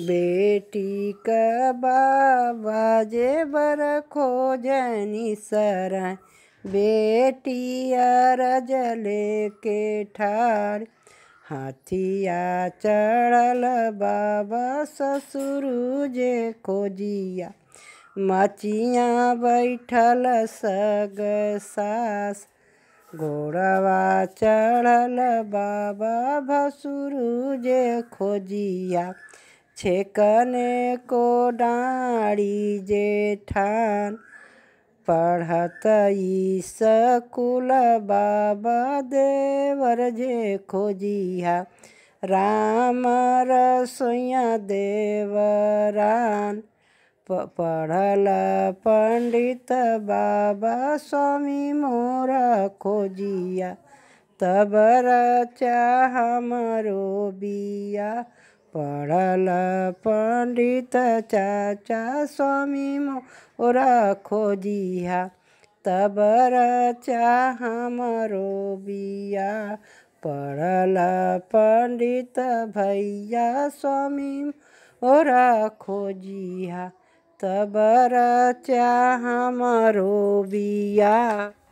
बेटी का बाबा जेबर खोजनी बेटी अर रज के ठार हाथिया चढ़ल बाबा ससुर जे खोजिया मचिया बैठल सग सास घोड़वा चढ़ल बाबा भसुर जे खोजिया छेकने को डाड़ी जेठान पढ़त सकुल बाबा देवर जे खोजिया राम रसोइया देवरान पढ़ल पंडित बाबा स्वामी मोर खोजिया तब चाह मरो बिया पढ़ल पंडित चाचा स्वामी मोरा खोजिया तबर रचा हमरो बिया पढ़ल पंडित भैया स्वामी मोरा खोजिया तबर रचा हमारो बिया